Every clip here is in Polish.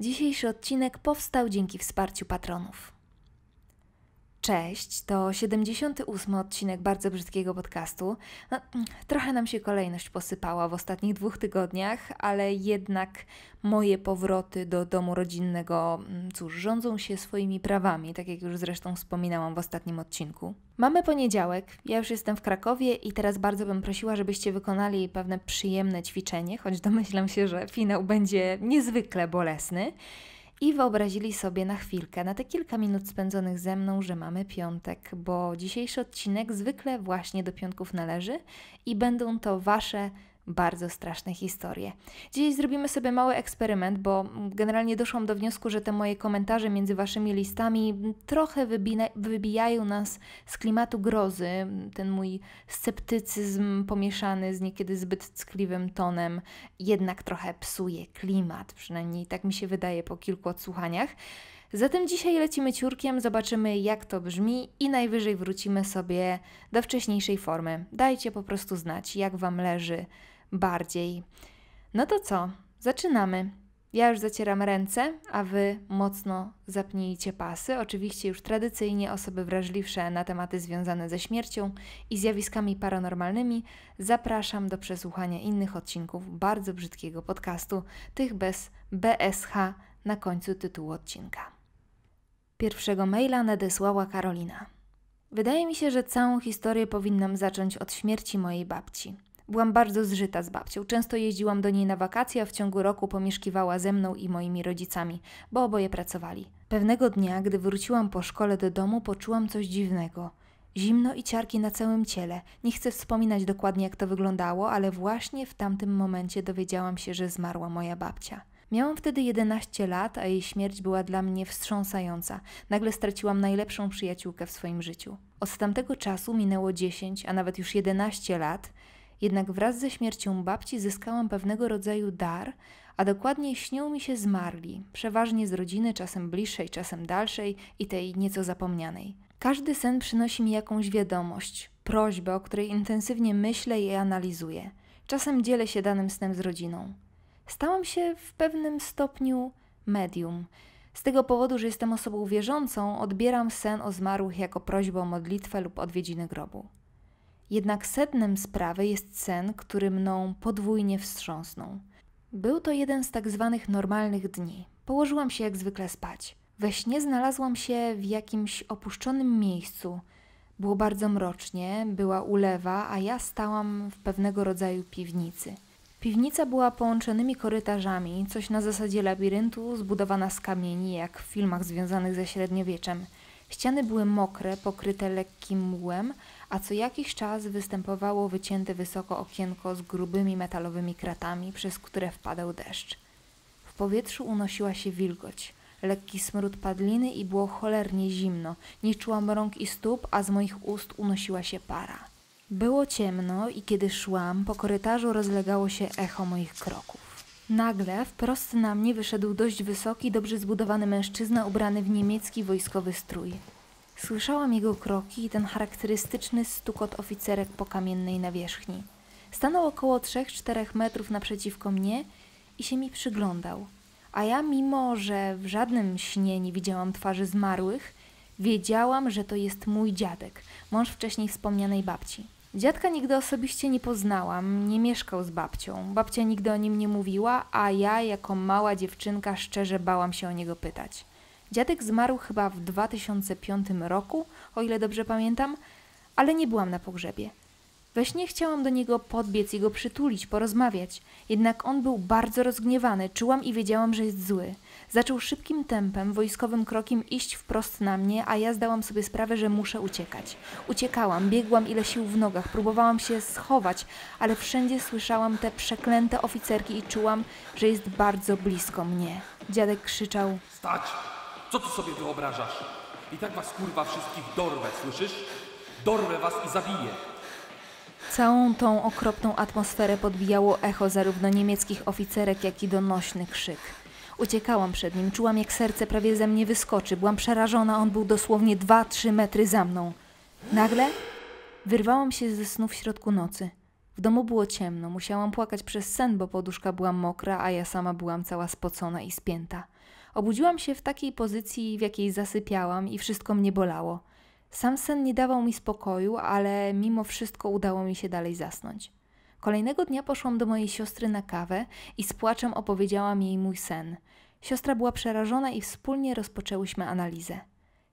Dzisiejszy odcinek powstał dzięki wsparciu patronów. Cześć, to 78 odcinek bardzo brzydkiego podcastu. No, trochę nam się kolejność posypała w ostatnich dwóch tygodniach, ale jednak moje powroty do domu rodzinnego, mm, cóż, rządzą się swoimi prawami, tak jak już zresztą wspominałam w ostatnim odcinku. Mamy poniedziałek, ja już jestem w Krakowie i teraz bardzo bym prosiła, żebyście wykonali pewne przyjemne ćwiczenie, choć domyślam się, że finał będzie niezwykle bolesny i wyobrazili sobie na chwilkę, na te kilka minut spędzonych ze mną, że mamy piątek, bo dzisiejszy odcinek zwykle właśnie do piątków należy i będą to Wasze bardzo straszne historie. Dzisiaj zrobimy sobie mały eksperyment, bo generalnie doszłam do wniosku, że te moje komentarze między waszymi listami trochę wybijają nas z klimatu grozy, ten mój sceptycyzm pomieszany z niekiedy zbyt ckliwym tonem jednak trochę psuje klimat, przynajmniej tak mi się wydaje po kilku odsłuchaniach. Zatem dzisiaj lecimy ciurkiem, zobaczymy jak to brzmi i najwyżej wrócimy sobie do wcześniejszej formy. Dajcie po prostu znać, jak Wam leży bardziej. No to co? Zaczynamy. Ja już zacieram ręce, a Wy mocno zapnijcie pasy. Oczywiście już tradycyjnie osoby wrażliwsze na tematy związane ze śmiercią i zjawiskami paranormalnymi zapraszam do przesłuchania innych odcinków bardzo brzydkiego podcastu, tych bez BSH na końcu tytułu odcinka. Pierwszego maila nadesłała Karolina. Wydaje mi się, że całą historię powinnam zacząć od śmierci mojej babci. Byłam bardzo zżyta z babcią. Często jeździłam do niej na wakacje, a w ciągu roku pomieszkiwała ze mną i moimi rodzicami, bo oboje pracowali. Pewnego dnia, gdy wróciłam po szkole do domu, poczułam coś dziwnego. Zimno i ciarki na całym ciele. Nie chcę wspominać dokładnie, jak to wyglądało, ale właśnie w tamtym momencie dowiedziałam się, że zmarła moja babcia. Miałam wtedy 11 lat, a jej śmierć była dla mnie wstrząsająca. Nagle straciłam najlepszą przyjaciółkę w swoim życiu. Od tamtego czasu minęło 10, a nawet już 11 lat, jednak wraz ze śmiercią babci zyskałam pewnego rodzaju dar, a dokładniej śnią mi się zmarli, przeważnie z rodziny, czasem bliższej, czasem dalszej i tej nieco zapomnianej. Każdy sen przynosi mi jakąś wiadomość, prośbę, o której intensywnie myślę i analizuję. Czasem dzielę się danym snem z rodziną. Stałam się w pewnym stopniu medium. Z tego powodu, że jestem osobą wierzącą, odbieram sen o zmarłych jako prośbę o modlitwę lub odwiedziny grobu. Jednak sednem sprawy jest sen, który mną podwójnie wstrząsnął. Był to jeden z tak zwanych normalnych dni. Położyłam się jak zwykle spać. We śnie znalazłam się w jakimś opuszczonym miejscu. Było bardzo mrocznie, była ulewa, a ja stałam w pewnego rodzaju piwnicy. Piwnica była połączonymi korytarzami, coś na zasadzie labiryntu, zbudowana z kamieni, jak w filmach związanych ze średniowieczem – Ściany były mokre, pokryte lekkim młem, a co jakiś czas występowało wycięte wysoko okienko z grubymi metalowymi kratami, przez które wpadał deszcz. W powietrzu unosiła się wilgoć, lekki smród padliny i było cholernie zimno. Nie czułam rąk i stóp, a z moich ust unosiła się para. Było ciemno i kiedy szłam, po korytarzu rozlegało się echo moich kroków. Nagle wprost na mnie wyszedł dość wysoki, dobrze zbudowany mężczyzna ubrany w niemiecki wojskowy strój. Słyszałam jego kroki i ten charakterystyczny stukot oficerek po kamiennej nawierzchni. Stanął około 3-4 metrów naprzeciwko mnie i się mi przyglądał. A ja, mimo że w żadnym śnie nie widziałam twarzy zmarłych, wiedziałam, że to jest mój dziadek, mąż wcześniej wspomnianej babci. Dziadka nigdy osobiście nie poznałam, nie mieszkał z babcią. Babcia nigdy o nim nie mówiła, a ja jako mała dziewczynka szczerze bałam się o niego pytać. Dziadek zmarł chyba w 2005 roku, o ile dobrze pamiętam, ale nie byłam na pogrzebie. We śnie chciałam do niego podbiec i go przytulić, porozmawiać, jednak on był bardzo rozgniewany, czułam i wiedziałam, że jest zły – Zaczął szybkim tempem, wojskowym krokiem iść wprost na mnie, a ja zdałam sobie sprawę, że muszę uciekać. Uciekałam, biegłam ile sił w nogach, próbowałam się schować, ale wszędzie słyszałam te przeklęte oficerki i czułam, że jest bardzo blisko mnie. Dziadek krzyczał: Stać! Co ty sobie wyobrażasz? I tak was kurwa wszystkich dorwę, słyszysz? Dorwę was i zabiję. Całą tą okropną atmosferę podbijało echo zarówno niemieckich oficerek, jak i donośny krzyk. Uciekałam przed nim, czułam jak serce prawie ze mnie wyskoczy. Byłam przerażona, on był dosłownie 2-3 metry za mną. Nagle wyrwałam się ze snu w środku nocy. W domu było ciemno, musiałam płakać przez sen, bo poduszka była mokra, a ja sama byłam cała spocona i spięta. Obudziłam się w takiej pozycji, w jakiej zasypiałam i wszystko mnie bolało. Sam sen nie dawał mi spokoju, ale mimo wszystko udało mi się dalej zasnąć. Kolejnego dnia poszłam do mojej siostry na kawę i z płaczem opowiedziałam jej mój sen. Siostra była przerażona i wspólnie rozpoczęłyśmy analizę.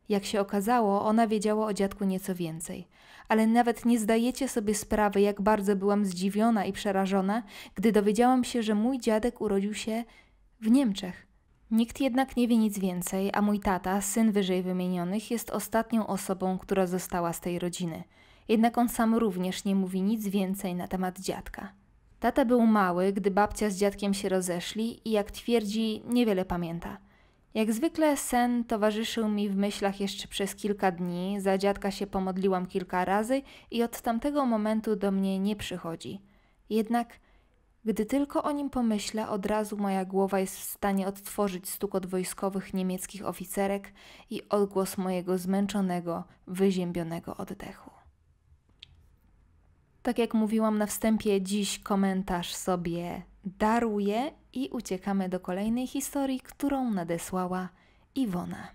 Jak się okazało, ona wiedziała o dziadku nieco więcej, ale nawet nie zdajecie sobie sprawy, jak bardzo byłam zdziwiona i przerażona, gdy dowiedziałam się, że mój dziadek urodził się w Niemczech. Nikt jednak nie wie nic więcej, a mój tata, syn wyżej wymienionych, jest ostatnią osobą, która została z tej rodziny jednak on sam również nie mówi nic więcej na temat dziadka. Tata był mały, gdy babcia z dziadkiem się rozeszli i jak twierdzi, niewiele pamięta. Jak zwykle sen towarzyszył mi w myślach jeszcze przez kilka dni, za dziadka się pomodliłam kilka razy i od tamtego momentu do mnie nie przychodzi. Jednak gdy tylko o nim pomyślę, od razu moja głowa jest w stanie odtworzyć stukot wojskowych niemieckich oficerek i odgłos mojego zmęczonego, wyziębionego oddechu. Tak jak mówiłam na wstępie, dziś komentarz sobie daruję i uciekamy do kolejnej historii, którą nadesłała Iwona.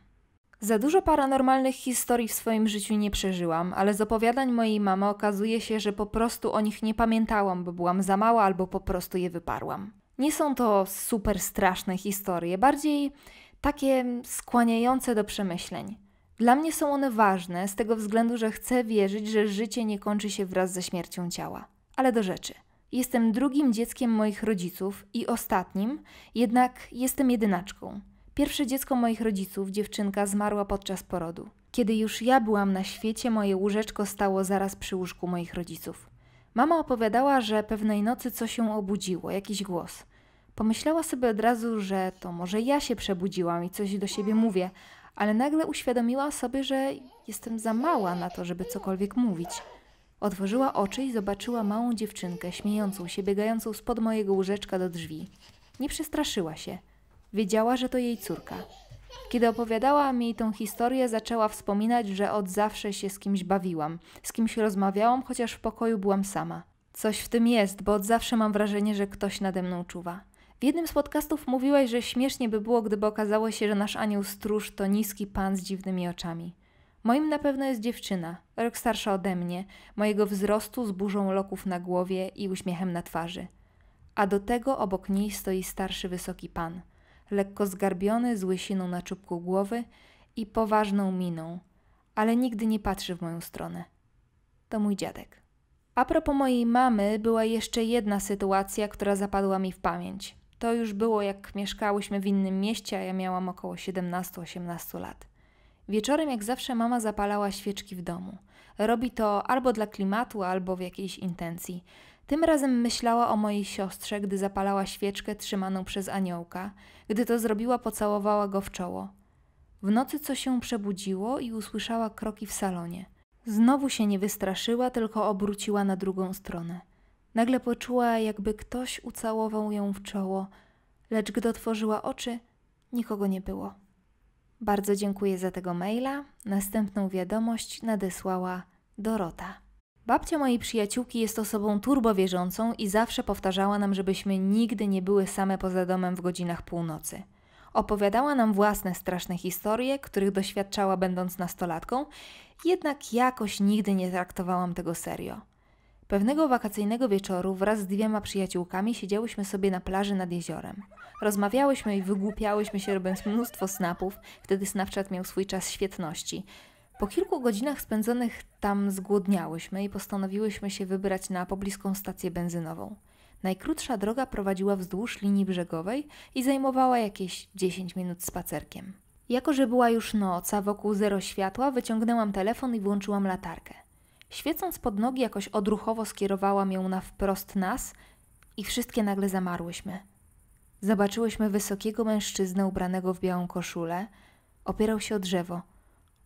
Za dużo paranormalnych historii w swoim życiu nie przeżyłam, ale z opowiadań mojej mamy okazuje się, że po prostu o nich nie pamiętałam, bo byłam za mała albo po prostu je wyparłam. Nie są to super straszne historie, bardziej takie skłaniające do przemyśleń. Dla mnie są one ważne z tego względu, że chcę wierzyć, że życie nie kończy się wraz ze śmiercią ciała. Ale do rzeczy. Jestem drugim dzieckiem moich rodziców i ostatnim, jednak jestem jedynaczką. Pierwsze dziecko moich rodziców, dziewczynka, zmarła podczas porodu. Kiedy już ja byłam na świecie, moje łóżeczko stało zaraz przy łóżku moich rodziców. Mama opowiadała, że pewnej nocy coś się obudziło, jakiś głos. Pomyślała sobie od razu, że to może ja się przebudziłam i coś do siebie mówię, ale nagle uświadomiła sobie, że jestem za mała na to, żeby cokolwiek mówić. Otworzyła oczy i zobaczyła małą dziewczynkę śmiejącą się, biegającą spod mojego łóżeczka do drzwi. Nie przestraszyła się. Wiedziała, że to jej córka. Kiedy opowiadała mi tą historię, zaczęła wspominać, że od zawsze się z kimś bawiłam, z kimś rozmawiałam, chociaż w pokoju byłam sama. Coś w tym jest, bo od zawsze mam wrażenie, że ktoś nade mną czuwa. W jednym z podcastów mówiłaś, że śmiesznie by było, gdyby okazało się, że nasz anioł stróż to niski pan z dziwnymi oczami. Moim na pewno jest dziewczyna, rok starsza ode mnie, mojego wzrostu z burzą loków na głowie i uśmiechem na twarzy. A do tego obok niej stoi starszy wysoki pan, lekko zgarbiony, z łysiną na czubku głowy i poważną miną, ale nigdy nie patrzy w moją stronę. To mój dziadek. A propos mojej mamy, była jeszcze jedna sytuacja, która zapadła mi w pamięć. To już było, jak mieszkałyśmy w innym mieście, a ja miałam około 17-18 lat. Wieczorem, jak zawsze, mama zapalała świeczki w domu. Robi to albo dla klimatu, albo w jakiejś intencji. Tym razem myślała o mojej siostrze, gdy zapalała świeczkę trzymaną przez aniołka. Gdy to zrobiła, pocałowała go w czoło. W nocy coś się przebudziło i usłyszała kroki w salonie. Znowu się nie wystraszyła, tylko obróciła na drugą stronę. Nagle poczuła, jakby ktoś ucałował ją w czoło, lecz gdy otworzyła oczy, nikogo nie było. Bardzo dziękuję za tego maila. Następną wiadomość nadesłała Dorota. Babcia mojej przyjaciółki jest osobą turbowierzącą i zawsze powtarzała nam, żebyśmy nigdy nie były same poza domem w godzinach północy. Opowiadała nam własne straszne historie, których doświadczała będąc nastolatką, jednak jakoś nigdy nie traktowałam tego serio. Pewnego wakacyjnego wieczoru wraz z dwiema przyjaciółkami siedziałyśmy sobie na plaży nad jeziorem. Rozmawiałyśmy i wygłupiałyśmy się robiąc mnóstwo snapów, wtedy Snapchat miał swój czas świetności. Po kilku godzinach spędzonych tam zgłodniałyśmy i postanowiłyśmy się wybrać na pobliską stację benzynową. Najkrótsza droga prowadziła wzdłuż linii brzegowej i zajmowała jakieś 10 minut spacerkiem. Jako, że była już noc, a wokół zero światła, wyciągnęłam telefon i włączyłam latarkę. Świecąc pod nogi, jakoś odruchowo skierowałam ją na wprost nas i wszystkie nagle zamarłyśmy. Zobaczyłyśmy wysokiego mężczyznę ubranego w białą koszulę. Opierał się o drzewo.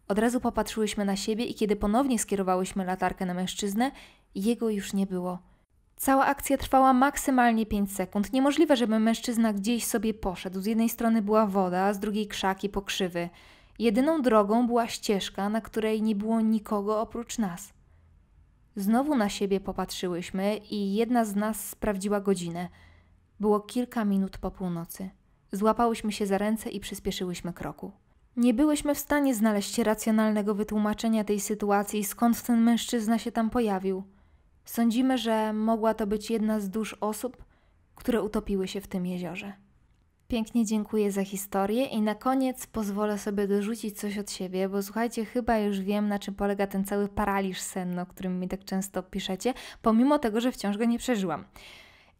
Od razu popatrzyłyśmy na siebie i kiedy ponownie skierowałyśmy latarkę na mężczyznę, jego już nie było. Cała akcja trwała maksymalnie 5 sekund. Niemożliwe, żeby mężczyzna gdzieś sobie poszedł. Z jednej strony była woda, a z drugiej krzaki pokrzywy. Jedyną drogą była ścieżka, na której nie było nikogo oprócz nas. Znowu na siebie popatrzyłyśmy i jedna z nas sprawdziła godzinę. Było kilka minut po północy. Złapałyśmy się za ręce i przyspieszyłyśmy kroku. Nie byłyśmy w stanie znaleźć racjonalnego wytłumaczenia tej sytuacji, skąd ten mężczyzna się tam pojawił. Sądzimy, że mogła to być jedna z dusz osób, które utopiły się w tym jeziorze pięknie dziękuję za historię i na koniec pozwolę sobie dorzucić coś od siebie, bo słuchajcie, chyba już wiem, na czym polega ten cały paraliż senny, o którym mi tak często piszecie, pomimo tego, że wciąż go nie przeżyłam.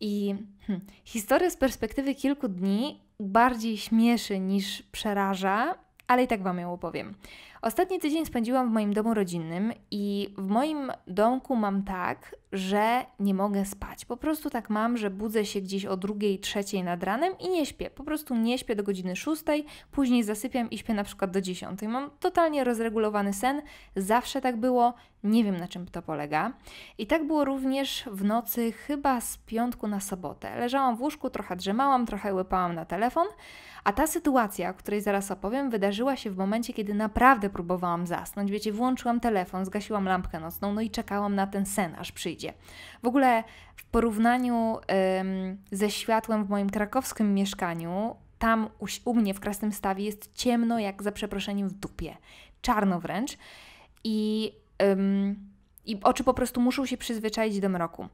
I hmm, historia z perspektywy kilku dni bardziej śmieszy niż przeraża, ale i tak Wam ją opowiem. Ostatni tydzień spędziłam w moim domu rodzinnym i w moim domku mam tak, że nie mogę spać. Po prostu tak mam, że budzę się gdzieś o drugiej, trzeciej nad ranem i nie śpię. Po prostu nie śpię do godziny szóstej, później zasypiam i śpię na przykład do dziesiątej. Mam totalnie rozregulowany sen, zawsze tak było, nie wiem na czym to polega. I tak było również w nocy chyba z piątku na sobotę. Leżałam w łóżku, trochę drzemałam, trochę łypałam na telefon, a ta sytuacja, o której zaraz opowiem, wydarzyła się w momencie, kiedy naprawdę próbowałam zasnąć. Wiecie, włączyłam telefon, zgasiłam lampkę nocną, no i czekałam na ten sen, aż przyjdzie. W ogóle w porównaniu ym, ze światłem w moim krakowskim mieszkaniu, tam u, u mnie w Krasnym Stawie jest ciemno jak za przeproszeniem w dupie. Czarno wręcz. I, ym, i oczy po prostu muszą się przyzwyczaić do mroku.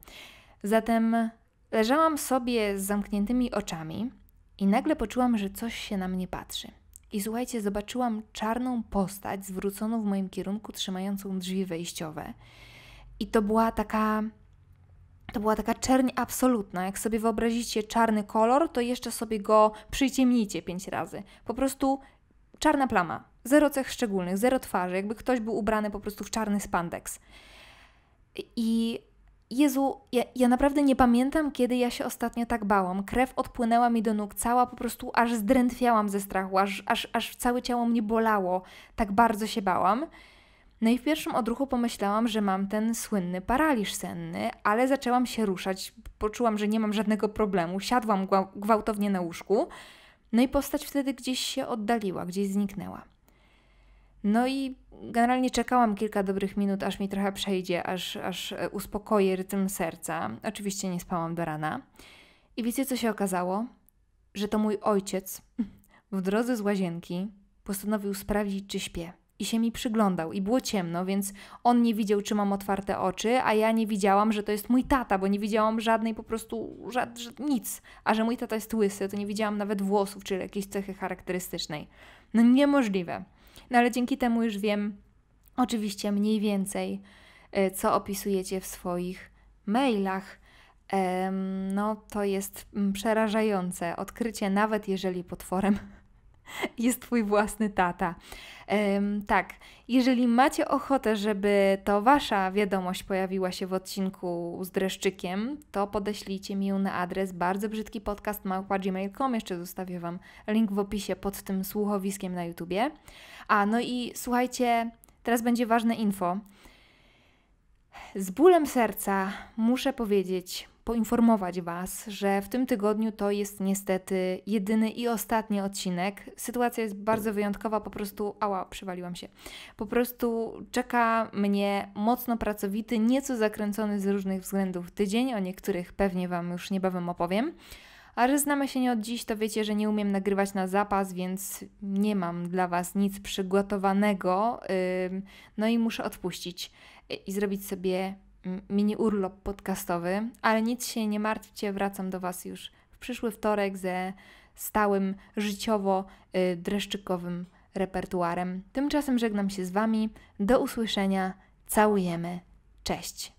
Zatem leżałam sobie z zamkniętymi oczami i nagle poczułam, że coś się na mnie patrzy. I słuchajcie, zobaczyłam czarną postać zwróconą w moim kierunku, trzymającą drzwi wejściowe. I to była taka. To była taka czerń absolutna. Jak sobie wyobrazicie czarny kolor, to jeszcze sobie go przyciemnijcie pięć razy. Po prostu czarna plama. Zero cech szczególnych, zero twarzy, jakby ktoś był ubrany po prostu w czarny spandex. I Jezu, ja, ja, naprawdę nie pamiętam, kiedy ja się ostatnio tak bałam. Krew odpłynęła mi do nóg, cała po prostu aż zdrętwiałam ze strachu, aż, aż, aż całe ciało mnie bolało. Tak bardzo się bałam. No i w pierwszym odruchu pomyślałam, że mam ten słynny paraliż senny, ale zaczęłam się ruszać. Poczułam, że nie mam żadnego problemu. Siadłam gwałtownie na łóżku. No i postać wtedy gdzieś się oddaliła, gdzieś zniknęła. No i generalnie czekałam kilka dobrych minut, aż mi trochę przejdzie, aż, aż e, uspokoję rytm serca. Oczywiście nie spałam do rana. I wiecie, co się okazało? Że to mój ojciec w drodze z łazienki postanowił sprawdzić, czy śpię. I się mi przyglądał, i było ciemno, więc on nie widział, czy mam otwarte oczy, a ja nie widziałam, że to jest mój tata, bo nie widziałam żadnej po prostu żad, żad, nic. A że mój tata jest łysy, to nie widziałam nawet włosów, czyli jakiejś cechy charakterystycznej. No niemożliwe no ale dzięki temu już wiem oczywiście mniej więcej, e, co opisujecie w swoich mailach. No, to jest mm, przerażające odkrycie, nawet jeżeli potworem jest Twój własny tata. Um, tak, jeżeli macie ochotę, żeby to Wasza wiadomość pojawiła się w odcinku z dreszczykiem, to podeślijcie mi ją na adres bardzo brzydki podcast Jeszcze zostawię Wam link w opisie pod tym słuchowiskiem na YouTubie. A no i słuchajcie, teraz będzie ważne info. Z bólem serca muszę powiedzieć, poinformować Was, że w tym tygodniu to jest niestety jedyny i ostatni odcinek. Sytuacja jest bardzo wyjątkowa, po prostu, ała, przywaliłam się. Po prostu czeka mnie mocno pracowity, nieco zakręcony z różnych względów tydzień, o niektórych pewnie Wam już niebawem opowiem. A że znamy się nie od dziś, to wiecie, że nie umiem nagrywać na zapas, więc nie mam dla Was nic przygotowanego. No i muszę odpuścić i zrobić sobie mini urlop podcastowy, ale nic się nie martwcie, wracam do Was już w przyszły wtorek ze stałym życiowo y, dreszczykowym repertuarem. Tymczasem żegnam się z Wami. Do usłyszenia. Całujemy. Cześć.